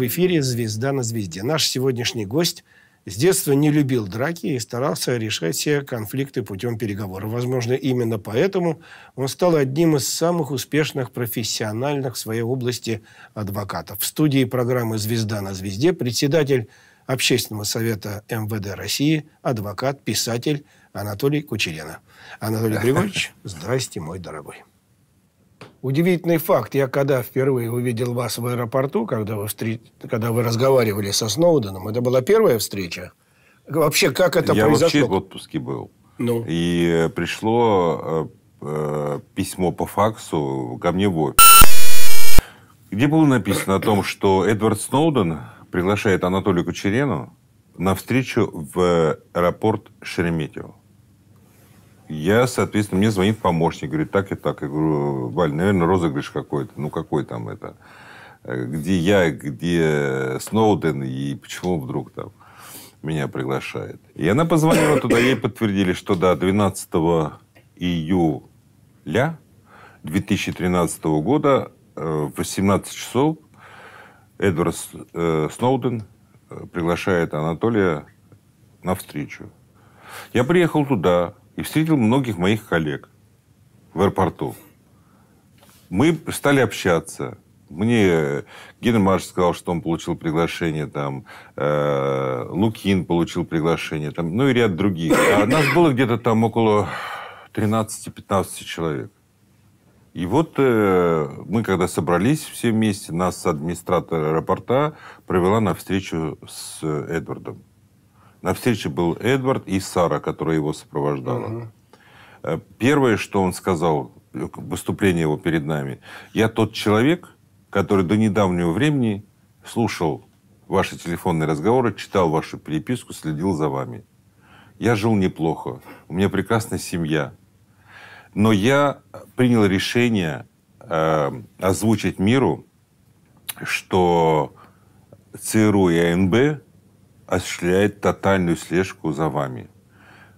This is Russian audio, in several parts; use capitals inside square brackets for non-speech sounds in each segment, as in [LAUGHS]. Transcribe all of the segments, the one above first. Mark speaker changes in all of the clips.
Speaker 1: В эфире «Звезда на звезде». Наш сегодняшний гость с детства не любил драки и старался решать все конфликты путем переговоров. Возможно, именно поэтому он стал одним из самых успешных профессиональных в своей области адвокатов. В студии программы «Звезда на звезде» председатель Общественного совета МВД России, адвокат, писатель Анатолий Кучерена. Анатолий Григорьевич, [LAUGHS] здрасте, мой дорогой. Удивительный факт. Я когда впервые увидел вас в аэропорту, когда вы, встреч... когда вы разговаривали со Сноуденом, это была первая встреча? Вообще, как это Я произошло? Я вообще в
Speaker 2: отпуске был. Ну. И э, пришло э, э, письмо по факсу ко мне в офис, где было написано о том, что Эдвард Сноуден приглашает Анатолию Кучерену на встречу в аэропорт Шереметьево. Я, соответственно, мне звонит помощник, говорит, так и так. Я говорю, Валь, наверное, розыгрыш какой-то. Ну, какой там это? Э, где я, где Сноуден и почему вдруг там меня приглашает? И она позвонила туда, ей подтвердили, что да, 12 июля 2013 года э, в 18 часов Эдвард э, Сноуден приглашает Анатолия на встречу. Я приехал туда, и встретил многих моих коллег в аэропорту. Мы стали общаться. Мне Геннадий сказал, что он получил приглашение, там, э, Лукин получил приглашение, там, ну и ряд других. А нас было где-то там около 13-15 человек. И вот э, мы, когда собрались все вместе, нас администратор аэропорта провела на встречу с э, Эдвардом. На встрече был Эдвард и Сара, которая его сопровождала. Uh -huh. Э, первое, что он сказал, э, выступление его перед нами, я тот человек, который до недавнего времени слушал ваши телефонные разговоры, читал вашу переписку, следил за вами. Я жил неплохо, у меня прекрасная семья. Но я принял решение э, озвучить миру, что ЦРУ и АНБ осуществляет тотальную слежку за вами,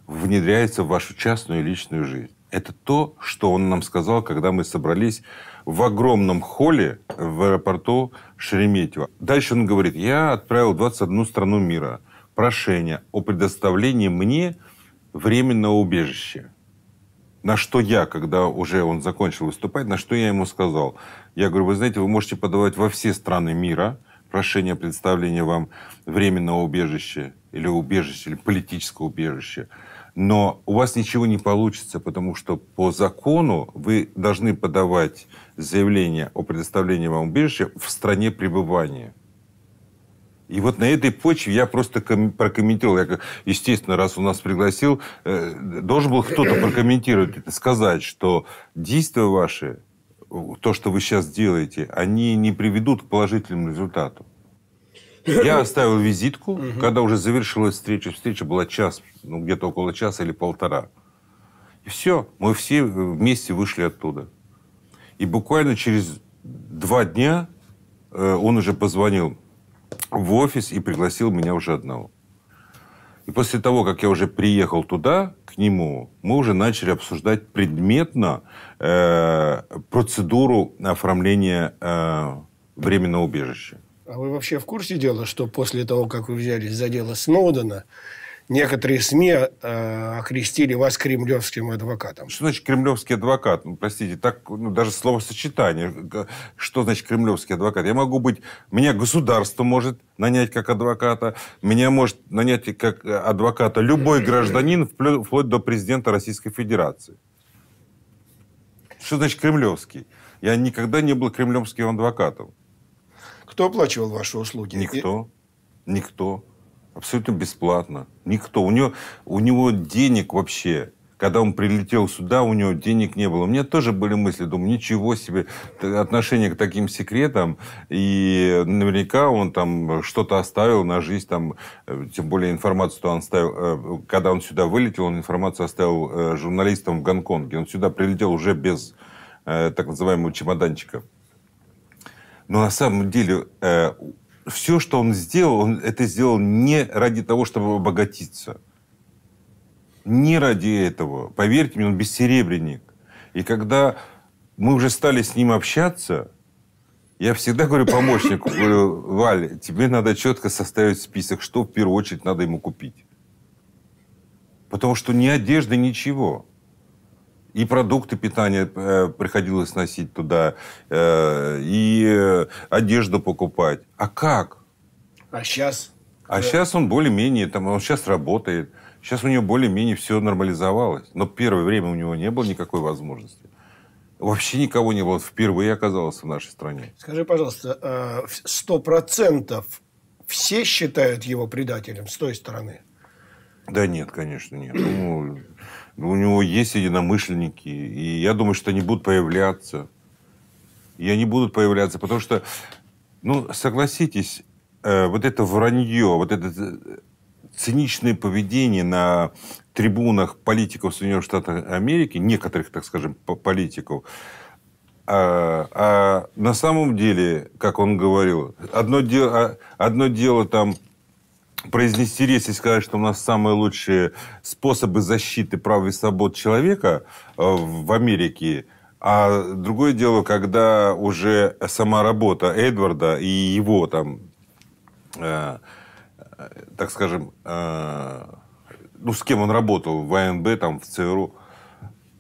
Speaker 2: внедряется в вашу частную и личную жизнь. Это то, что он нам сказал, когда мы собрались в огромном холле в аэропорту Шереметьево. Дальше он говорит, я отправил 21 страну мира прошение о предоставлении мне временного убежища. На что я, когда уже он закончил выступать, на что я ему сказал? Я говорю, вы знаете, вы можете подавать во все страны мира – прошение представления вам временного убежища или убежища, или политического убежища. Но у вас ничего не получится, потому что по закону вы должны подавать заявление о предоставлении вам убежища в стране пребывания. И вот на этой почве я просто прокомментировал. Я, естественно, раз у нас пригласил, э, должен был кто-то прокомментировать это, сказать, что действия ваши то, что вы сейчас делаете, они не приведут к положительному результату. Я оставил визитку, когда уже завершилась встреча. Встреча была час, ну где-то около часа или полтора. И все, мы все вместе вышли оттуда. И буквально через два дня э, он уже позвонил в офис и пригласил меня уже одного. И после того, как я уже приехал туда, к нему, мы уже начали обсуждать предметно э, процедуру оформления
Speaker 1: э, временного убежища. А вы вообще в курсе дела, что после того, как вы взялись за дело Сноудена, некоторые СМИ э, окрестили вас кремлевским адвокатом.
Speaker 2: Что значит кремлевский адвокат? Ну, простите, так ну, даже словосочетание. Что значит кремлевский адвокат? Я могу быть... Меня государство может нанять как адвоката, меня может нанять как э, адвоката любой гражданин, вплоть до президента Российской Федерации. Что значит кремлевский? Я никогда не был кремлевским адвокатом.
Speaker 1: Кто оплачивал ваши услуги? Никто.
Speaker 2: Никто абсолютно бесплатно. Никто. У него, у него денег вообще. Когда он прилетел сюда, у него денег не было. У меня тоже были мысли, думаю, ничего себе, отношение к таким секретам. И наверняка он там что-то оставил на жизнь, там, э, тем более информацию, что он оставил, э, когда он сюда вылетел, он информацию оставил э, журналистам в Гонконге. Он сюда прилетел уже без так называемого чемоданчика. Но на самом деле все, что он сделал, он это сделал не ради того, чтобы обогатиться. Не ради этого. Поверьте мне, он бессеребренник. И когда мы уже стали с ним общаться, я всегда говорю помощнику, [LAUGHS] говорю, Валь, тебе надо четко составить список, что в первую очередь надо ему купить. Потому что ни одежды, ничего. И продукты питания э, приходилось носить туда, э, и одежду покупать. А как? А сейчас? А да. сейчас он более-менее, там, он сейчас работает. Сейчас у него более-менее все нормализовалось. Но первое время у него не было никакой возможности. Вообще никого не было. Впервые оказался в нашей стране.
Speaker 1: Скажи, пожалуйста, э, сто процентов все считают его предателем с той стороны? Да нет, конечно, нет.
Speaker 2: Ну, ну, у него есть единомышленники, и я думаю, что они будут появляться. И они будут появляться, потому что, ну, согласитесь, э, вот это вранье, вот это э, циничное поведение на трибунах политиков Соединенных Штатов Америки, некоторых, так скажем, политиков, а, а на самом деле, как он говорил, одно дело, а, одно дело там произнести речь и сказать, что у нас самые лучшие способы защиты прав и свобод человека э, в Америке. А другое дело, когда уже сама работа Эдварда и его там, э, э так скажем, э, ну, с кем он работал, в АНБ, там, в ЦРУ,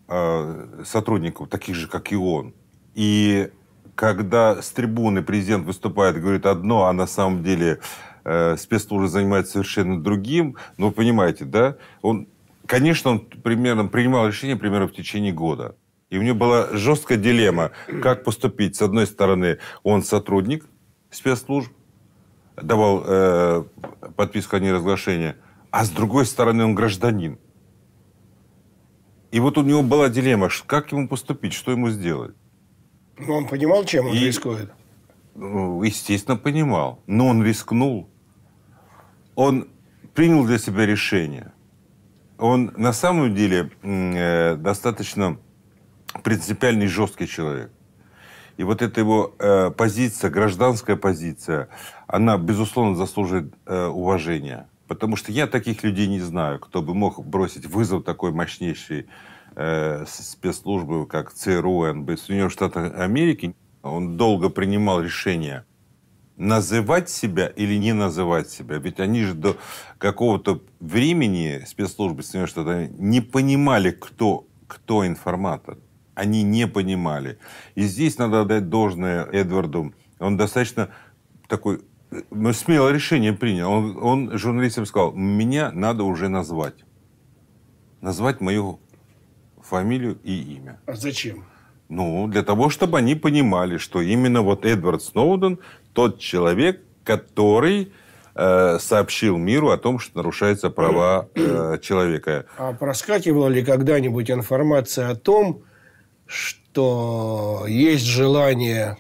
Speaker 2: э, сотрудников, таких же, как и он. И когда с трибуны президент выступает и говорит одно, а на самом деле Э, спецслужбы занимаются совершенно другим. Но вы понимаете, да? Он, конечно, он примерно принимал решение примерно в течение года. И у него была жесткая дилемма, как поступить. С одной стороны, он сотрудник спецслужб, давал э, подписку о неразглашении, а с другой стороны, он гражданин. И вот у него была дилемма, как ему поступить, что ему сделать.
Speaker 1: Ну, он понимал, чем он и,
Speaker 2: рискует? Ну, естественно, понимал. Но он рискнул он принял для себя решение. Он на самом деле э, достаточно принципиальный жесткий человек. И вот эта его э, позиция, гражданская позиция, она, безусловно, заслуживает э, уважения. Потому что я таких людей не знаю, кто бы мог бросить вызов такой мощнейшей э, спецслужбы, как ЦРУ, НБ, Соединенных Штатов Америки. Он долго принимал решения называть себя или не называть себя. Ведь они же до какого-то времени спецслужбы что-то не понимали, кто, кто информатор. Они не понимали. И здесь надо отдать должное Эдварду. Он достаточно такой ну, смело решение принял. Он, он журналистам сказал, меня надо уже назвать. Назвать мою фамилию и имя. А зачем? Ну, для того, чтобы они понимали, что именно вот Эдвард Сноуден тот человек, который э, сообщил миру о том, что нарушаются права э, человека.
Speaker 1: А проскакивала ли когда-нибудь информация о том, что есть желание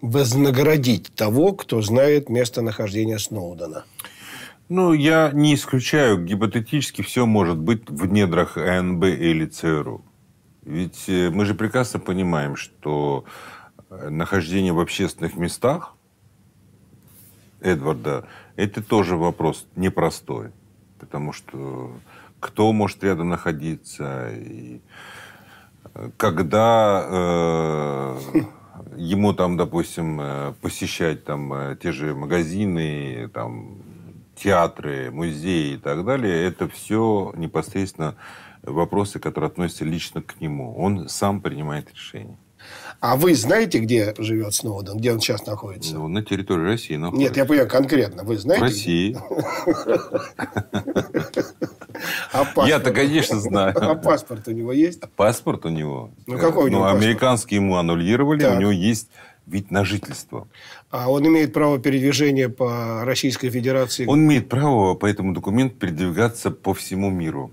Speaker 1: вознаградить того, кто знает местонахождение Сноудена? Ну, я
Speaker 2: не исключаю, гипотетически все может быть в недрах АНБ или ЦРУ. Ведь э, мы же прекрасно понимаем, что э, нахождение в общественных местах Эдварда – это тоже вопрос непростой. Потому что кто может рядом находиться, и э, когда э, ему там, допустим, посещать там те же магазины, там театры, музеи и так далее, это все непосредственно вопросы, которые относятся лично к нему. Он сам принимает
Speaker 1: решение. А вы знаете, где живет Сноуден? Где он сейчас находится? Ну,
Speaker 2: на территории России находится.
Speaker 1: Нет, я понимаю, конкретно. Вы знаете? В России. А Я-то, конечно, знаю. А паспорт у него есть?
Speaker 2: Паспорт у него. Ну, какой у ну, него Ну, американский ему аннулировали. У него есть вид на жительство.
Speaker 1: А он имеет право передвижения по Российской Федерации? Он
Speaker 2: имеет право по этому документу передвигаться по всему миру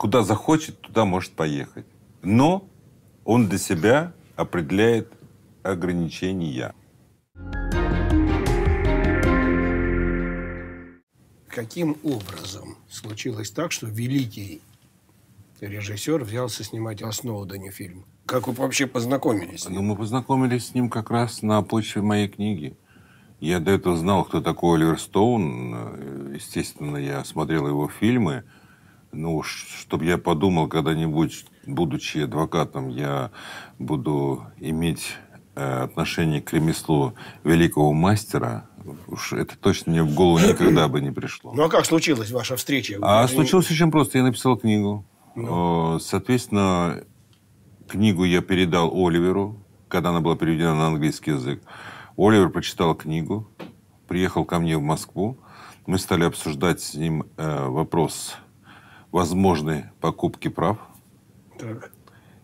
Speaker 2: куда захочет, туда может поехать. Но он для себя определяет ограничения.
Speaker 1: Каким образом случилось так, что великий режиссер взялся снимать о Сноудене фильм?
Speaker 2: Как вы вообще познакомились? Ну, мы познакомились с ним как раз на почве моей книги. Я до этого знал, кто такой Оливер Стоун. Естественно, я смотрел его фильмы ну, чтобы я подумал когда-нибудь, будучи адвокатом, я буду иметь э, отношение к ремеслу великого мастера, уж это точно мне в голову никогда бы не пришло.
Speaker 1: Ну, а как случилась ваша встреча? А Вы... случилось
Speaker 2: очень просто. Я написал книгу. Ну. Э, соответственно, книгу я передал Оливеру, когда она была переведена на английский язык. Оливер прочитал книгу, приехал ко мне в Москву. Мы стали обсуждать с ним э, вопрос возможной покупки прав. Так.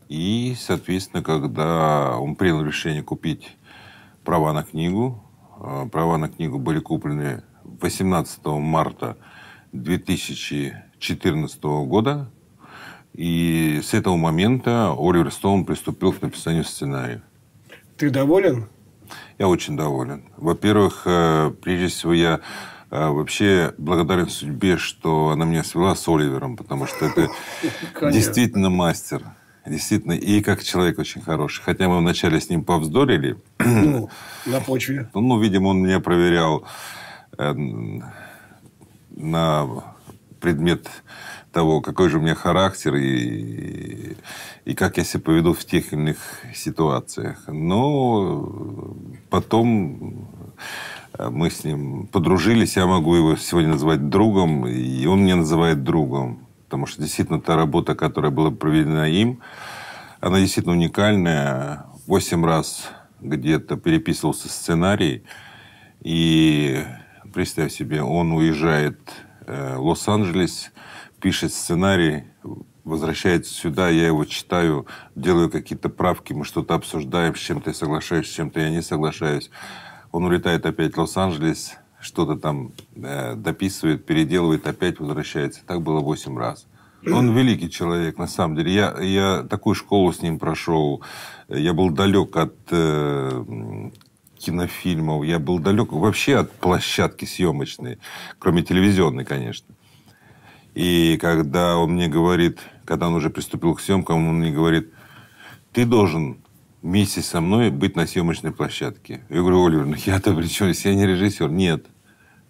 Speaker 2: И, соответственно, когда он принял решение купить права на книгу, э, права на книгу были куплены 18 марта 2014 года. И с этого момента Оливер Стоун приступил к написанию сценария.
Speaker 1: Ты доволен?
Speaker 2: Я очень доволен. Во-первых, э, прежде всего, я а вообще благодарен судьбе, что она меня свела с Оливером, потому что это [LAUGHS] действительно мастер. Действительно, и как человек очень хороший. Хотя мы вначале с ним повздорили.
Speaker 1: Ну, [CLEARS THROAT] на почве.
Speaker 2: Ну, ну, видимо, он меня проверял эм, на предмет того, какой же у меня характер и, и как я себя поведу в тех или иных ситуациях. Но потом Э, мы с ним подружились, я могу его сегодня называть другом, и он меня называет другом. Потому что действительно та работа, которая была проведена им, она действительно уникальная. Восемь раз где-то переписывался сценарий. И представь себе, он уезжает э, в Лос-Анджелес, пишет сценарий, возвращается сюда, я его читаю, делаю какие-то правки, мы что-то обсуждаем, с чем-то я соглашаюсь, с чем-то я не соглашаюсь. Он улетает опять в Лос-Анджелес, что-то там э, дописывает, переделывает, опять возвращается. Так было восемь раз. Он великий человек, на самом деле. Я, я такую школу с ним прошел. Я был далек от э, кинофильмов. Я был далек вообще от площадки съемочной. Кроме телевизионной, конечно. И когда он мне говорит, когда он уже приступил к съемкам, он мне говорит, ты должен вместе со мной быть на съемочной площадке. Я говорю, Оливер, ну я-то при чем? Я не режиссер. Нет.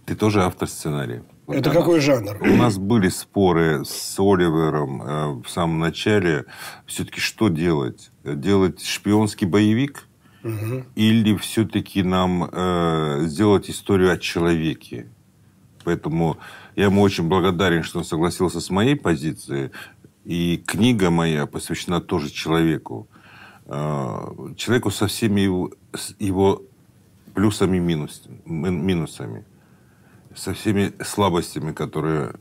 Speaker 2: Ты тоже автор сценария.
Speaker 1: Вот Это она. какой жанр? У
Speaker 2: нас были споры с Оливером э, в самом начале. Все-таки что делать? Делать шпионский боевик? Угу. Или все-таки нам э, сделать историю о человеке? Поэтому я ему очень благодарен, что он согласился с моей позицией. И книга моя посвящена тоже человеку. Э, человеку со всеми его, его плюсами и минус, минусами, со всеми слабостями, которые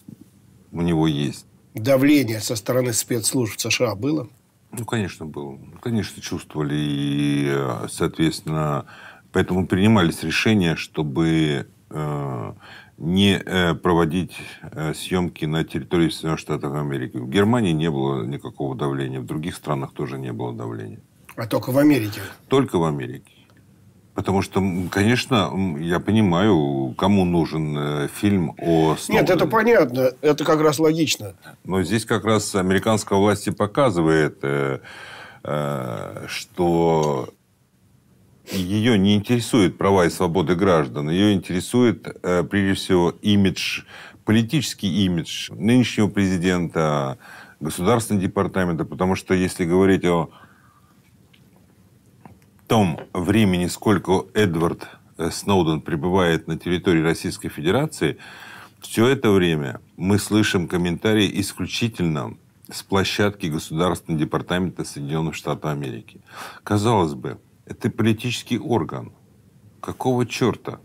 Speaker 2: у него есть.
Speaker 1: Давление со стороны спецслужб США было?
Speaker 2: Ну, конечно, было. Конечно, чувствовали. И, э, соответственно, поэтому принимались решения, чтобы э, не проводить съемки на территории Соединенных Штатов Америки. В Германии не было никакого давления, в других странах тоже не было давления.
Speaker 1: А только в Америке?
Speaker 2: Только в Америке. Потому что, конечно, я понимаю, кому нужен э, фильм о Сноудене. Нет, это
Speaker 1: понятно. Это как раз логично.
Speaker 2: Но здесь как раз американская власть и показывает, э, э, что ее не интересуют права и свободы граждан. Ее интересует, прежде всего, имидж, политический имидж нынешнего президента, государственного департамента. Потому что, если говорить о том времени, сколько Эдвард э, Сноуден пребывает на территории Российской Федерации, все это время мы слышим комментарии исключительно с площадки Государственного департамента Соединенных Штатов Америки. Казалось бы, это политический орган. Какого черта?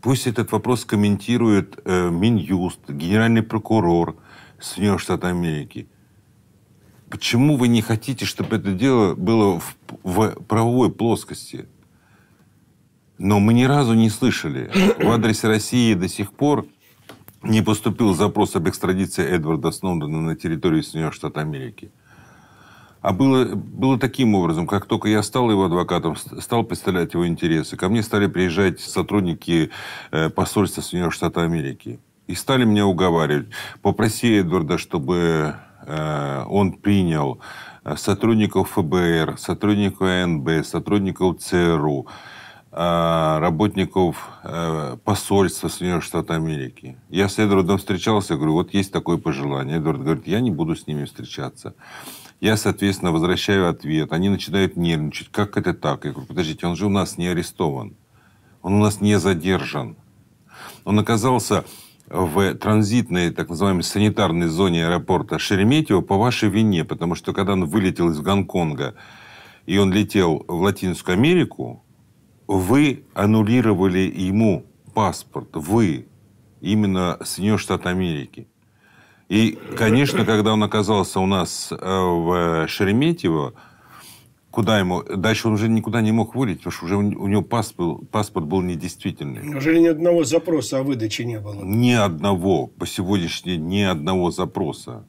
Speaker 2: Пусть этот вопрос комментирует э, Минюст, генеральный прокурор Соединенных Штатов Америки – Почему вы не хотите, чтобы это дело было в, в правовой плоскости? Но мы ни разу не слышали. В адрес России до сих пор не поступил запрос об экстрадиции Эдварда Сноудена на территории Соединенных Штатов Америки. А было, было таким образом, как только я стал его адвокатом, стал представлять его интересы, ко мне стали приезжать сотрудники э, посольства Соединенных Штатов Америки. И стали меня уговаривать, попроси Эдварда, чтобы Э, он принял э, сотрудников ФБР, сотрудников НБ, сотрудников ЦРУ, э, работников посольства Соединенных Штатов Америки. Я с Эдвардом встречался, говорю, вот есть такое пожелание. Эдвард говорит, я не буду с ними встречаться. Я, соответственно, возвращаю ответ. Они начинают нервничать. Как это так? Я говорю, подождите, он же у нас не арестован. Он у нас не задержан. Он оказался в транзитной, так называемой, санитарной зоне аэропорта Шереметьево по вашей вине, потому что когда он вылетел из Гонконга, и он летел в Латинскую Америку, вы аннулировали ему паспорт, вы, именно Соединенные Штаты Америки. И, конечно, когда он оказался у нас э, в Шереметьево, Куда ему? Дальше он уже никуда не мог вылететь, потому что уже у него паспорт, паспорт был недействительный.
Speaker 1: Неужели ни одного запроса о выдаче не
Speaker 2: было? Ни одного. По сегодняшний ни одного запроса.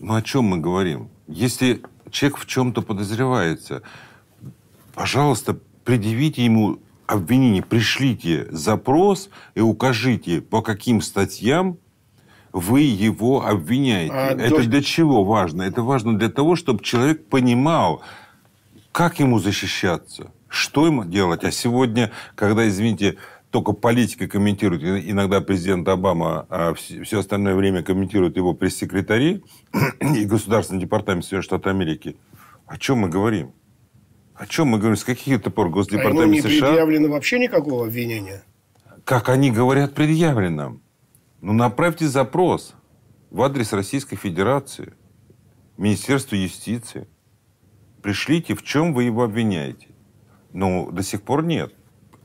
Speaker 2: Ну, о чем мы говорим? Если человек в чем-то подозревается, пожалуйста, предъявите ему обвинение, пришлите запрос и укажите, по каким статьям вы его обвиняете. А, это до... для чего важно? Это важно для того, чтобы человек понимал, как ему защищаться? Что ему делать? А сегодня, когда, извините, только политика комментирует, иногда президент Обама, а все остальное время комментируют его пресс-секретари [CLEARS THROAT] и Государственный департамент Соединенных Штатов Америки, о чем мы говорим? О чем мы говорим? С каких это пор Госдепартамент а ему не США...
Speaker 1: предъявлено вообще никакого обвинения?
Speaker 2: Как они говорят, предъявлено. Ну, направьте запрос в адрес Российской Федерации, Министерства юстиции пришлите, в чем вы его обвиняете. Но ну, до сих пор нет.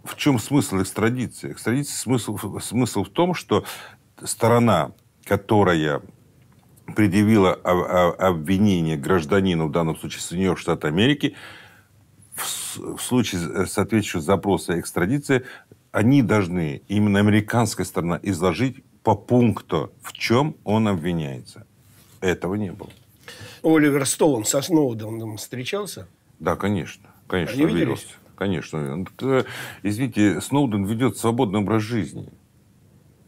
Speaker 2: В чем смысл экстрадиции? Экстрадиция смысл, смысл в том, что сторона, которая предъявила обвинение гражданину, в данном случае Соединенных Штатов Америки, в случае соответствующего запроса экстрадиции, они должны, именно американская сторона, изложить по пункту, в чем он обвиняется. Этого не было.
Speaker 1: Оливер Стоун со Сноуденом встречался?
Speaker 2: Да, конечно. Конечно, Они виделись? Конечно. Э, извините, Сноуден ведет свободный образ жизни.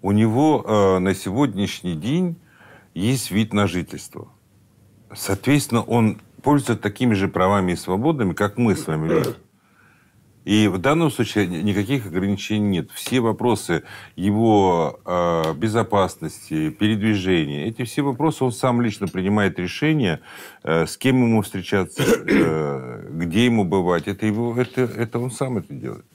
Speaker 2: У него э, на сегодняшний день есть вид на жительство. Соответственно, он пользуется такими же правами и свободами, как мы с вами люди. И в данном случае никаких ограничений нет. Все вопросы его э, безопасности, передвижения, эти все вопросы он сам лично принимает решение, э, с кем ему встречаться, э, где ему бывать. Это, его, это, это он сам это делает.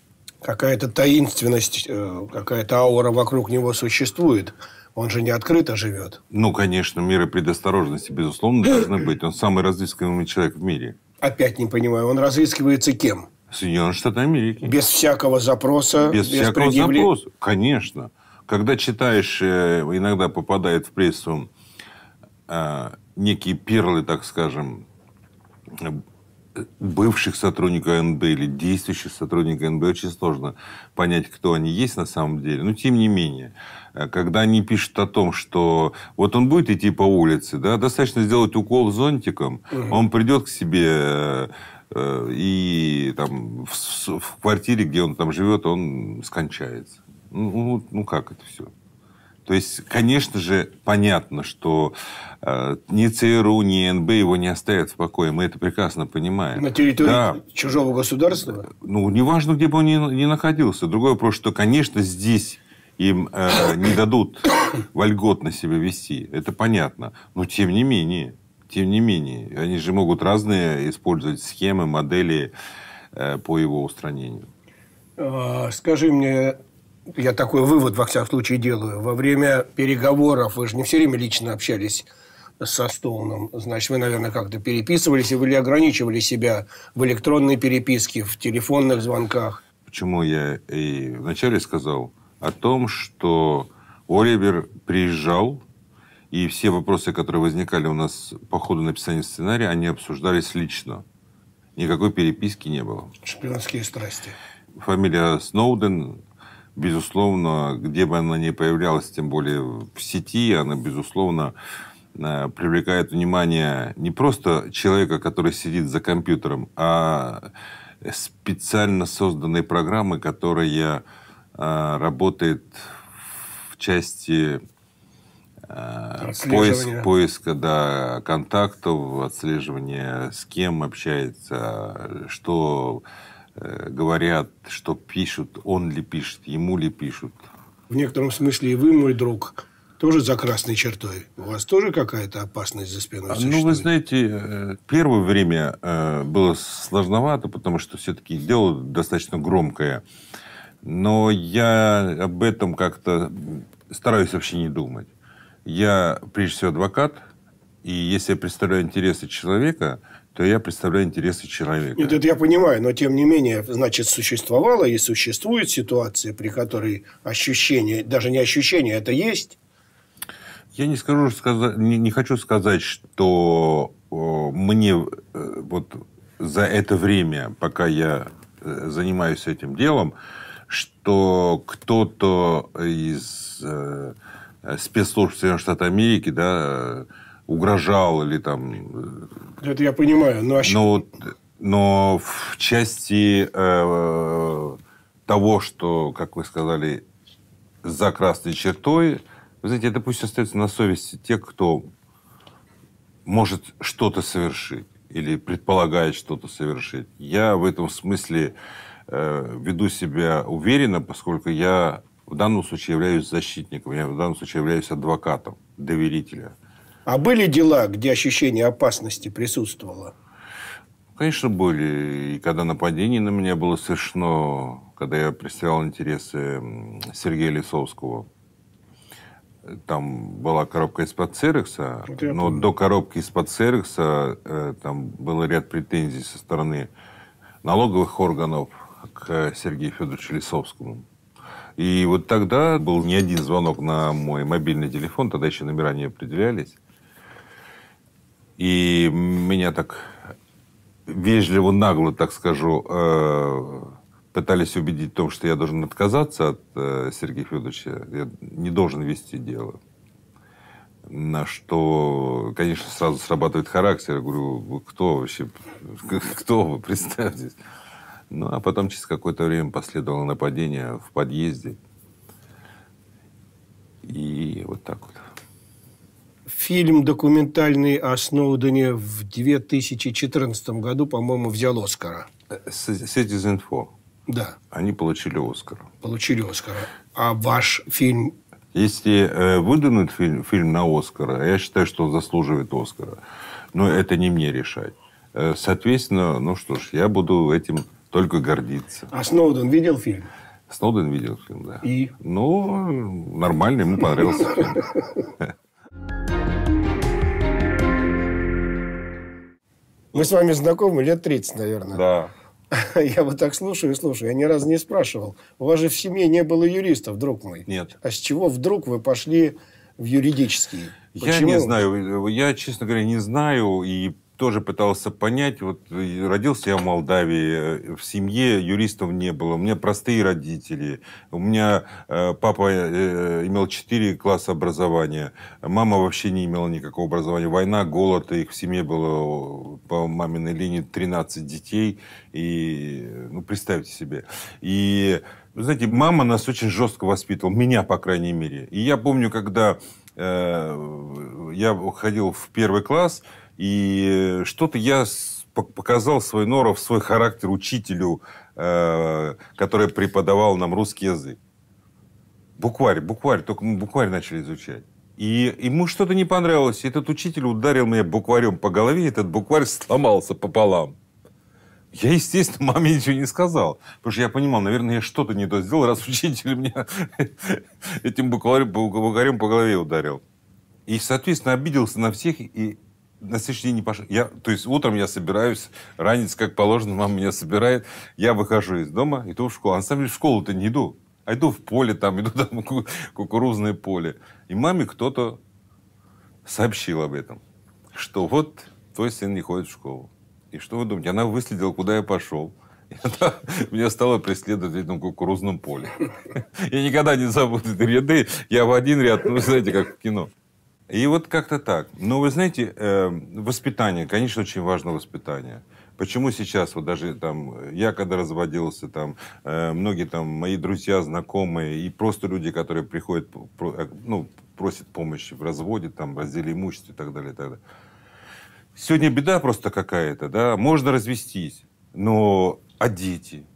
Speaker 1: Какая-то таинственность, э, какая-то аура вокруг него существует. Он же не открыто живет.
Speaker 2: Ну, конечно, меры предосторожности, безусловно, должны быть. Он самый разыскиваемый человек в мире.
Speaker 1: Опять не понимаю, он разыскивается кем?
Speaker 2: Соединенных Штатов Америки.
Speaker 1: Без всякого запроса, без, без всякого предъявли... запроса,
Speaker 2: конечно. Когда читаешь, э, иногда попадает в прессу э, некие перлы, так скажем, бывших сотрудников НБ или действующих сотрудников НБ, очень сложно понять, кто они есть на самом деле. Но тем не менее, э, когда они пишут о том, что вот он будет идти по улице, да, достаточно сделать укол зонтиком, угу. он придет к себе Э, и там в, в квартире, где он там живет, он скончается. Ну, ну, ну, ну как это все? То есть, конечно же, понятно, что э, ни ЦРУ, ни НБ его не оставят в покое. Мы это прекрасно понимаем. На территории да.
Speaker 1: чужого государства? Э, ну, неважно,
Speaker 2: где бы он ни, ни находился. Другой вопрос, что, конечно, здесь им э, не дадут [COUGHS] вольготно себя вести. Это понятно. Но, тем не менее, тем не менее, они же могут разные использовать схемы, модели э, по его устранению.
Speaker 1: А, скажи мне, я такой вывод, во всяком случае, делаю. Во время переговоров, вы же не все время лично общались со Стоуном. Значит, вы, наверное, как-то переписывались или ограничивали себя в электронной переписке, в телефонных звонках?
Speaker 2: Почему я и вначале сказал о том, что Оливер приезжал и все вопросы, которые возникали у нас по ходу написания сценария, они обсуждались лично. Никакой переписки не было.
Speaker 1: Шпионские страсти.
Speaker 2: Фамилия Сноуден, безусловно, где бы она ни появлялась, тем более в сети, она, безусловно, э, привлекает внимание не просто человека, который сидит за компьютером, а специально созданной программы, которая э, работает в части э, Поиск, поиска, да, контактов, отслеживание, с кем общается, что э, говорят, что пишут, он ли пишет, ему ли пишут.
Speaker 1: В некотором смысле и вы, мой друг, тоже за красной чертой. У вас тоже какая-то опасность за спиной ну, а, существует?
Speaker 2: Ну, вы знаете, э, первое время э, было сложновато, потому что все-таки дело достаточно громкое. Но я об этом как-то стараюсь вообще не думать. Я, прежде всего, адвокат, и если я представляю интересы человека, то я представляю интересы человека.
Speaker 1: Нет, это я понимаю, но тем не менее, значит, существовала и существует ситуация, при которой ощущение, даже не ощущение, это есть.
Speaker 2: Я не скажу, не, хочу сказать, что мне э, вот за это время, пока я э, занимаюсь этим делом, что кто-то из э, Э, спецслужб Соединенных Штатов Америки, да, угрожал или там... Э, это я понимаю, но... Но, но в части э, того, что, как вы сказали, за красной чертой, вы знаете, это пусть остается на совести тех, кто может что-то совершить или предполагает что-то совершить. Я в этом смысле э, веду себя уверенно, поскольку я в данном случае являюсь защитником, я в данном случае являюсь адвокатом, доверителя.
Speaker 1: А были дела, где ощущение опасности присутствовало?
Speaker 2: Конечно, были. И когда нападение на меня было совершено, когда я представлял интересы Сергея Лисовского, там была коробка из-под Церекса, вот но помню. до коробки из-под Церекса э, там был ряд претензий со стороны налоговых органов к Сергею Федоровичу Лисовскому. И вот тогда был не один звонок на мой мобильный телефон, тогда еще номера не определялись. И меня так вежливо, нагло, так скажу, э, пытались убедить в том, что я должен отказаться от э, Сергея Федоровича, я не должен вести дело. На что, конечно, сразу срабатывает характер. Я говорю, вы кто вообще? Кто вы? Представьтесь. Ну, а потом через какое-то время последовало нападение в подъезде. И вот так вот.
Speaker 1: Фильм документальный о Сноудене в 2014 году, по-моему, взял Оскара.
Speaker 2: Citizen Four. Да. Они получили Оскар.
Speaker 1: Получили Оскара. А ваш фильм...
Speaker 2: Если э, выдадут фильм, фильм на Оскара, я считаю, что он заслуживает Оскара. Но это не мне решать. Э, соответственно, ну что ж, я буду этим только гордиться. А Сноуден видел фильм? Сноуден видел фильм, да. И? Ну, нормально, ему понравился
Speaker 1: фильм. Мы с вами знакомы лет 30, наверное. Да. [LAUGHS] Я вот так слушаю и слушаю. Я ни разу не спрашивал. У вас же в семье не было юристов, друг мой. Нет. А с чего вдруг вы пошли в юридические? Почему? Я не
Speaker 2: знаю. Я, честно говоря, не знаю. И тоже пытался понять. Вот родился я в Молдавии, э, в семье юристов не было. У меня простые родители. У меня э, папа э, э, имел четыре класса образования. Мама вообще не имела никакого образования. Война, голод. Их в семье было по маминой линии 13 детей. И, ну, представьте себе. И, знаете, мама нас очень жестко воспитывала. Меня, по крайней мере. И я помню, когда э, я ходил в первый класс, и э, что-то я показал свой норов, свой характер учителю, э, который преподавал нам русский язык. Букварь, букварь, только мы букварь начали изучать. И ему что-то не понравилось. Этот учитель ударил меня букварем по голове, и этот букварь сломался пополам. Я, естественно, [LAUGHS] маме ничего не сказал. Потому что я понимал, наверное, я что-то не то сделал, раз [LAUGHS] учитель меня [LAUGHS] этим букварем, букварем по голове ударил. И, соответственно, обиделся на всех и на следующий день не пошел. Я, то есть утром я собираюсь, ранец, как положено, мама меня собирает. Я выхожу из дома, иду в школу. А на самом деле в школу-то не иду. А иду в поле, там [LAUGHS] иду там кукурузное поле. И маме кто-то сообщил об этом, что вот твой сын не ходит в школу. И что вы думаете? Она выследила, куда я пошел. И она [LAUGHS] меня стала преследовать в этом кукурузном поле. [LAUGHS] Я никогда не забуду этой ряды. Я в один ряд, ну, знаете, как в кино. И вот как-то так. Но вы знаете, э, воспитание, конечно, очень важно воспитание. Почему сейчас, вот даже там, я когда разводился, там, э, многие там мои друзья, знакомые и просто люди, которые приходят, про, э, ну, просят помощи в разводе, там, в разделе имущества и так далее, и так далее. Сегодня беда просто какая-то, да, можно развестись, но а дети?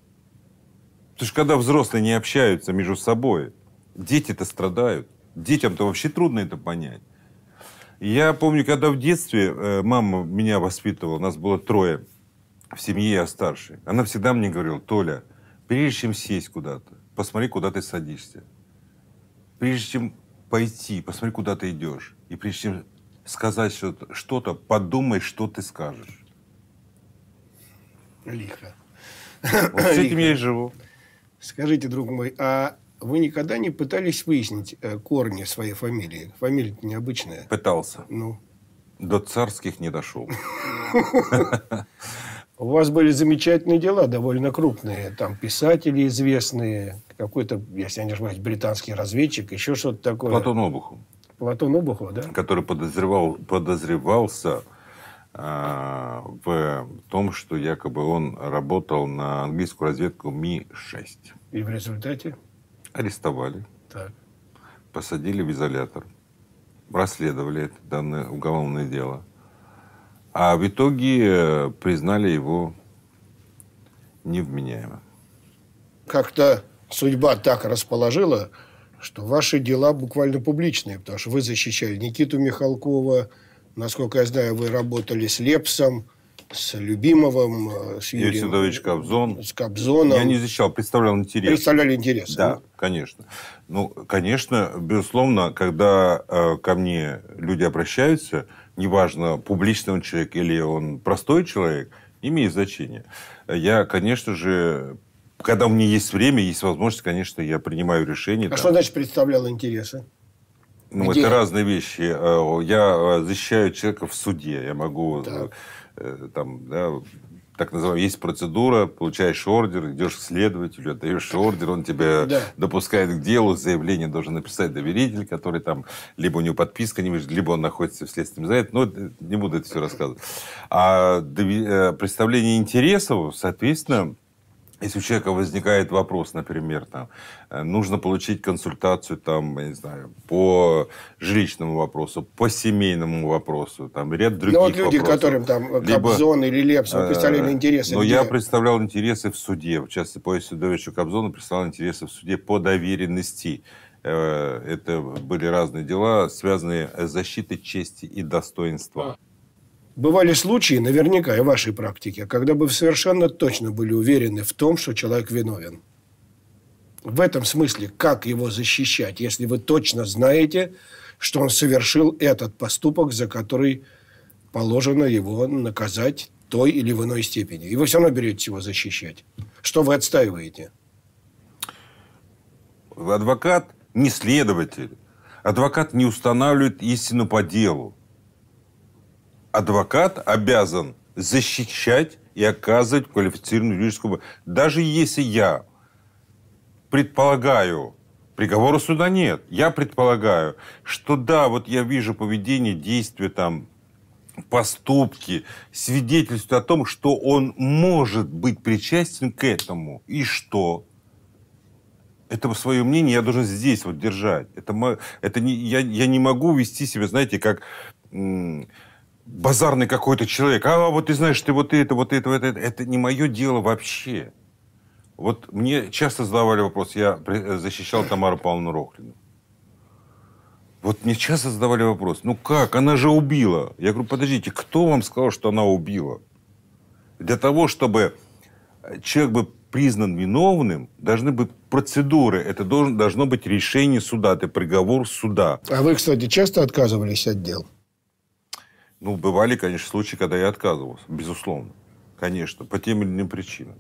Speaker 2: Потому что когда взрослые не общаются между собой, дети-то страдают. Детям-то вообще трудно это понять. Я помню, когда в детстве э, мама меня воспитывала, у нас было трое в семье я старший. Она всегда мне говорила, Толя, прежде чем сесть куда-то, посмотри, куда ты садишься. Прежде чем пойти, посмотри, куда ты идешь. И прежде чем сказать что-то, что подумай, что ты скажешь.
Speaker 1: Лихо. Вот с этим Лихо. я и живу. Скажите, друг мой, а вы никогда не пытались выяснить э, корни своей фамилии? Фамилия-то необычная.
Speaker 2: Пытался. Ну. До царских не дошел.
Speaker 1: [LAUGHS] У вас были замечательные дела, довольно крупные. Там писатели известные, какой-то, если я не ошибаюсь, британский разведчик, еще что-то такое. Платон Обухов. Платон Обухов, да?
Speaker 2: Который подозревал, подозревался э, в том, что якобы он работал на английскую разведку Ми-6.
Speaker 1: И в результате?
Speaker 2: арестовали, так. посадили в изолятор, расследовали это данное уголовное дело. А в итоге э, признали его
Speaker 1: невменяемым. Как-то судьба так расположила, что ваши дела буквально публичные, потому что вы защищали Никиту Михалкова, насколько я знаю, вы работали с Лепсом, с Любимовым, э, с Юрием... Юрий Садович
Speaker 2: Кобзон. С Кобзоном. Я не защищал, представлял интерес. Представляли интерес. Да, ну. конечно. Ну, конечно, безусловно, когда э, ко мне люди обращаются, неважно, публичный он человек или он простой человек, имеет значение. Я, конечно же, когда у меня есть время, есть возможность, конечно, я принимаю решение. А там. что значит
Speaker 1: представлял интересы? Ну, Где? это
Speaker 2: разные вещи. Э, я э, защищаю человека в суде. Я могу э, так. там, да, так называемая, есть процедура, получаешь ордер, идешь к следователю, отдаешь ордер, он тебя да. допускает к делу, заявление должен написать доверитель, который там, либо у него подписка, либо он находится в следственном изоляторе, ну, но не буду это все рассказывать. А представление интересов, соответственно, если у человека возникает вопрос, например, там, э, нужно получить консультацию там, я не знаю, по жилищному вопросу, по семейному вопросу, там ряд ну, других вопросов. Ну, вот люди, вопросов. которым
Speaker 1: там Либо, Кобзон или Лепс, вы представляли э, интересы. Но где... я
Speaker 2: представлял интересы в суде. В частности, по Исидовичу Кобзону представлял интересы в суде по доверенности. Э, это были разные дела, связанные с защитой чести и достоинства.
Speaker 1: Бывали случаи, наверняка и в вашей практике, когда бы вы совершенно точно были уверены в том, что человек виновен. В этом смысле, как его защищать, если вы точно знаете, что он совершил этот поступок, за который положено его наказать той или в иной степени. И вы все равно берете его защищать. Что вы отстаиваете? Адвокат не следователь. Адвокат
Speaker 2: не устанавливает истину по делу адвокат обязан защищать и оказывать квалифицированную юридическую помощь. Даже если я предполагаю, приговора суда нет, я предполагаю, что да, вот я вижу поведение, действия там, поступки свидетельствуют о том, что он может быть причастен к этому. И что? Это свое мнение я должен здесь вот держать. Это, это не, я, я не могу вести себя, знаете, как базарный какой-то человек. А, а вот ты знаешь, ты вот это, вот это, вот это. Это не мое дело вообще. Вот мне часто задавали вопрос, я э, защищал Тамару Павловну Рохлину. Вот мне часто задавали вопрос, ну как, она же убила. Я говорю, подождите, кто вам сказал, что она убила? Для того, чтобы э, человек был признан виновным, должны быть процедуры. Это должен, должно быть решение суда, это приговор суда.
Speaker 1: А вы, кстати, часто отказывались от дел?
Speaker 2: Ну, бывали, конечно, случаи, когда я отказывался, безусловно. Конечно, по тем или иным причинам.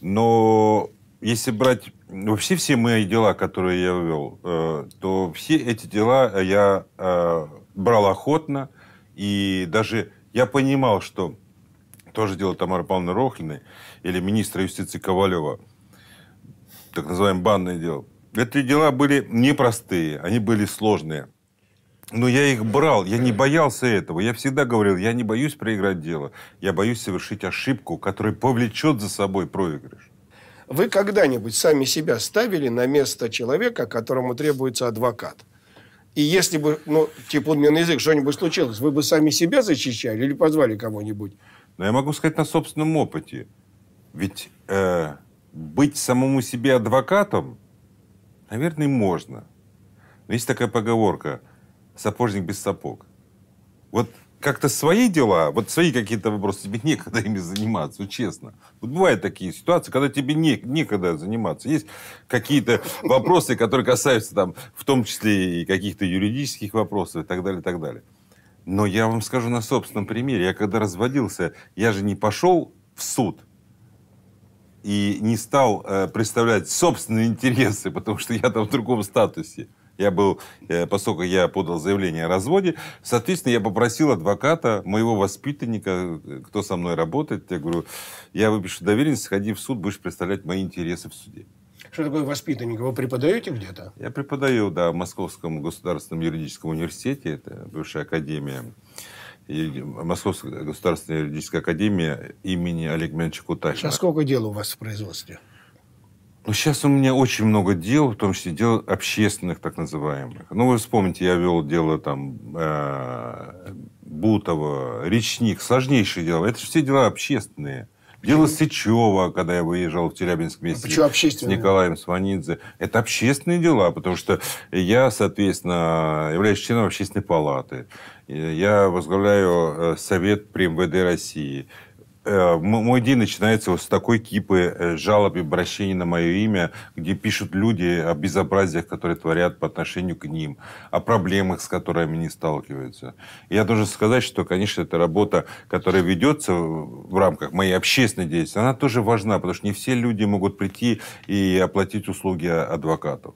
Speaker 2: Но если брать вообще все мои дела, которые я вел, э, то все эти дела я э, брал охотно. И даже я понимал, что тоже дело Тамары Павловны Рохлиной или министра юстиции Ковалева, так называемое банное дело. Эти дела были непростые, они были сложные. Но я их брал, я не боялся этого. Я всегда говорил, я не боюсь проиграть дело, я боюсь совершить ошибку, которая повлечет за собой проигрыш.
Speaker 1: Вы когда-нибудь сами себя ставили на место человека, которому требуется адвокат? И если бы, ну, типа, у меня на язык что-нибудь случилось, вы бы сами себя защищали или позвали кого-нибудь? Но я могу сказать на собственном опыте.
Speaker 2: Ведь э,
Speaker 1: быть самому
Speaker 2: себе адвокатом, наверное, можно. Но есть такая поговорка – сапожник без сапог. Вот как-то свои дела, вот свои какие-то вопросы, тебе некогда ими заниматься, вот честно. Вот бывают такие ситуации, когда тебе не, некогда заниматься. Есть какие-то вопросы, которые касаются там, в том числе и каких-то юридических вопросов и так далее, и так далее. Но я вам скажу на собственном примере. Я когда разводился, я же не пошел в суд и не стал э, представлять собственные интересы, потому что я там в другом статусе. Я был, э, поскольку я подал заявление о разводе, соответственно, я попросил адвоката, моего воспитанника, э, кто со мной работает, я говорю, я выпишу доверенность, сходи в суд, будешь представлять мои интересы в суде.
Speaker 1: Что такое воспитанник? Вы преподаете где-то?
Speaker 2: Я преподаю, да, в Московском государственном юридическом университете, это бывшая академия. Московская государственная юридическая академия имени Олега Менча Куташина. А
Speaker 1: сколько дел у вас в производстве?
Speaker 2: Ну, сейчас у меня очень много дел, в том числе дел общественных, так называемых. Ну, вы вспомните, я вел дело там э, Бутова, Речник, сложнейшие дела. Это же все дела общественные. Дело Сычева, когда я выезжал в Челябинск а вместе а с Николаем Сванидзе. Это общественные дела, потому что я, соответственно, являюсь членом общественной палаты. Я возглавляю э, совет при МВД России. Э, мой день начинается вот с такой кипы э, жалоб и обращений на мое имя, где пишут люди о безобразиях, которые творят по отношению к ним, о проблемах, с которыми они сталкиваются. я должен сказать, что, конечно, эта работа, которая ведется в рамках моей общественной деятельности, она тоже важна, потому что не все люди могут прийти и оплатить услуги а, адвокатов.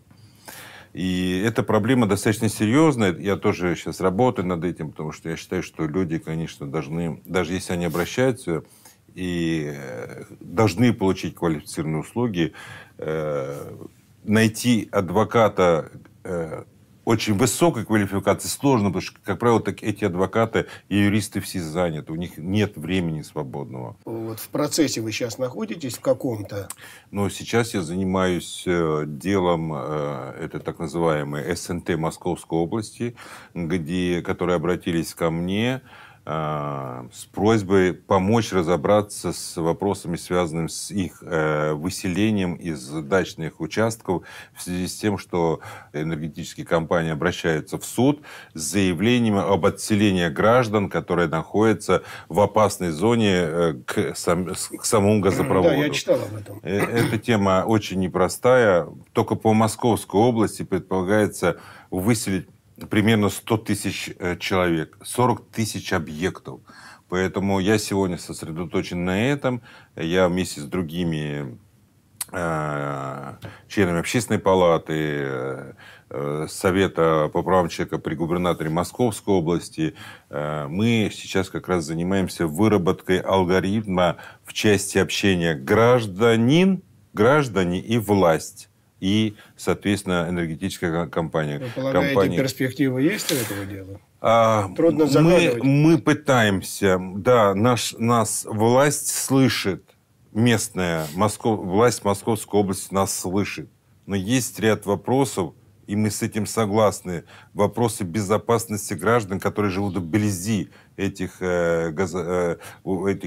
Speaker 2: И эта проблема достаточно серьезная. Я тоже сейчас работаю над этим, потому что я считаю, что люди, конечно, должны, даже если они обращаются и э, должны получить квалифицированные услуги, э, найти адвоката э, очень высокой квалификации сложно, потому что, как правило, так эти адвокаты и юристы все заняты, у них нет времени свободного.
Speaker 1: Вот в процессе вы сейчас находитесь в каком-то? Ну сейчас я
Speaker 2: занимаюсь э, делом, э, это так называемый СНТ Московской области, где, которые обратились ко мне, Э, с просьбой помочь разобраться с вопросами, связанными с их э, выселением из дачных участков в связи с тем, что энергетические компании обращаются в суд с заявлением об отселении граждан, которые находятся в опасной зоне э, к, сам, к самому газопроводу. Да, я
Speaker 1: читал об этом.
Speaker 2: Эта тема очень непростая. Только по Московской области предполагается выселить примерно 100 тысяч э, человек, 40 тысяч объектов. Поэтому я сегодня сосредоточен на этом. Я вместе с другими э, членами общественной палаты, э, Совета по правам человека при губернаторе Московской области. Мы сейчас как раз занимаемся выработкой алгоритма в части общения гражданин, граждане и власть и, соответственно, энергетическая компания. Вы полагаете, компания...
Speaker 1: перспективы есть у этого дела?
Speaker 2: А, Трудно загадывать. мы, мы пытаемся, да, наш, нас власть слышит, местная Москов, власть Московской области нас слышит. Но есть ряд вопросов, и мы с этим согласны. Вопросы безопасности граждан, которые живут вблизи этих, э, э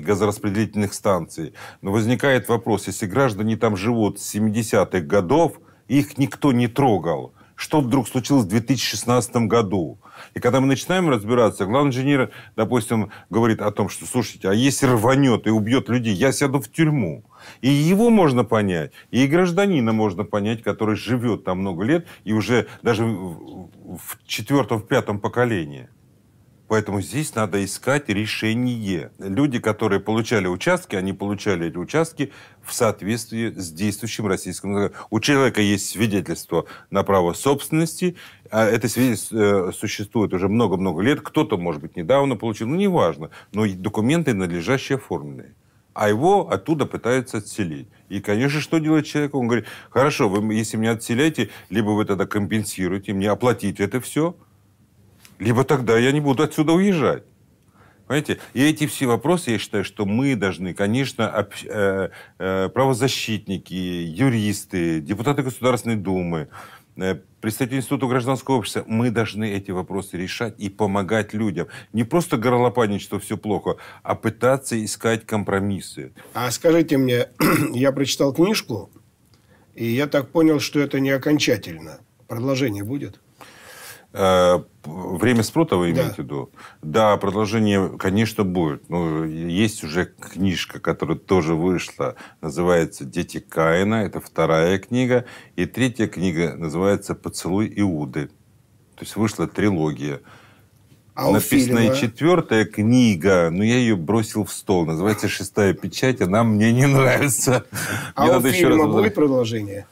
Speaker 2: газораспределительных станций. Но возникает вопрос, если граждане там живут с 70-х годов, их никто не трогал. Что вдруг случилось в 2016 году? И когда мы начинаем разбираться, главный инженер, допустим, говорит о том, что, слушайте, а если рванет и убьет людей, я сяду в тюрьму. И его можно понять, и гражданина можно понять, который живет там много лет и уже даже в четвертом, в пятом поколении. Поэтому здесь надо искать решение. Люди, которые получали участки, они получали эти участки в соответствии с действующим российским законодательством. У человека есть свидетельство на право собственности. А это свидетельство э, существует уже много-много лет. Кто-то, может быть, недавно получил, ну, неважно. Но документы надлежащие оформленные а его оттуда пытаются отселить. И, конечно, что делает человек? Он говорит, хорошо, вы, если меня отселяете, либо вы тогда компенсируете мне, оплатите это все – либо тогда я не буду отсюда уезжать. Понимаете? И эти все вопросы, я считаю, что мы должны, конечно, об, э, э, правозащитники, юристы, депутаты Государственной Думы, э, представители Института гражданского общества, мы должны эти вопросы решать и помогать людям. Не просто горлопанить, что все плохо, а пытаться искать компромиссы.
Speaker 1: А скажите мне, [CLEARS THROAT] я прочитал книжку, и я так понял, что это не окончательно. Продолжение будет?
Speaker 2: Э, время спрота вы имеете да. в виду? Да, продолжение, конечно, будет. Ну, есть уже книжка, которая тоже вышла, называется «Дети Каина». Это вторая книга. И третья книга называется «Поцелуй Иуды». То есть вышла трилогия. А Написана и четвертая книга, но я ее бросил в стол. Называется «Шестая печать», она мне не нравится. А я у фильма будет
Speaker 1: продолжение?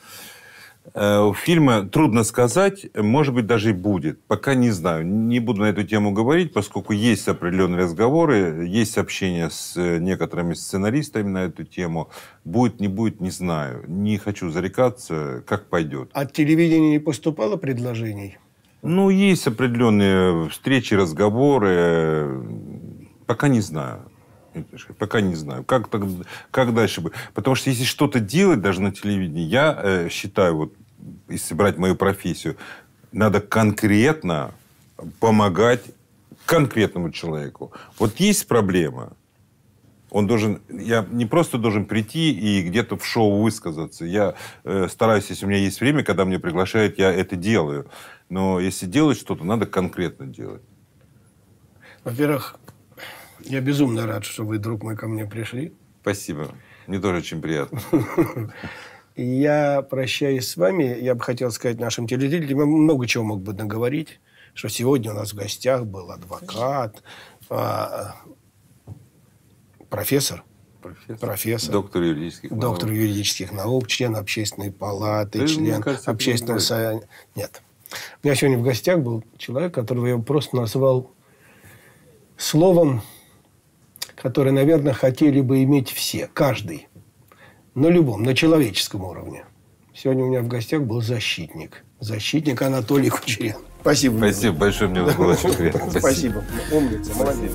Speaker 2: У э, фильма трудно сказать, может быть, даже и будет. Пока не знаю. Не буду на эту тему говорить, поскольку есть определенные разговоры, есть общение с э, некоторыми сценаристами на эту тему. Будет, не будет, не знаю. Не хочу зарекаться, как пойдет.
Speaker 1: От телевидения не поступало предложений? Ну, есть
Speaker 2: определенные встречи, разговоры. Пока не знаю. Пока не знаю. Как, как дальше бы, Потому что если что-то делать даже на телевидении, я э, считаю, вот, если брать мою профессию, надо конкретно помогать конкретному человеку. Вот есть проблема, он должен, я не просто должен прийти и где-то в шоу высказаться. Я э, стараюсь, если у меня есть время, когда меня приглашают, я это делаю. Но если делать что-то, надо конкретно делать.
Speaker 1: Во-первых, я безумно рад, что вы, друг мой, ко мне пришли.
Speaker 2: Спасибо. Мне тоже очень приятно.
Speaker 1: [LAUGHS] Я прощаюсь с вами. Я бы хотел сказать нашим телезрителям, я много чего мог бы наговорить, что сегодня у нас в гостях был адвокат, а, профессор, Профессор. профессор. Доктор
Speaker 2: юридических наук. Доктор
Speaker 1: юридических наук, член общественной палаты, Ты, член кажется, общественного совета. Нет. У меня сегодня в гостях был человек, которого я просто назвал словом которые, наверное, хотели бы иметь все, каждый, на любом, на человеческом уровне. Сегодня у меня в гостях был защитник. Защитник Анатолий
Speaker 2: Кучерян. Спасибо. Спасибо большое,
Speaker 1: мне было очень приятно. Спасибо. Умница, молодец.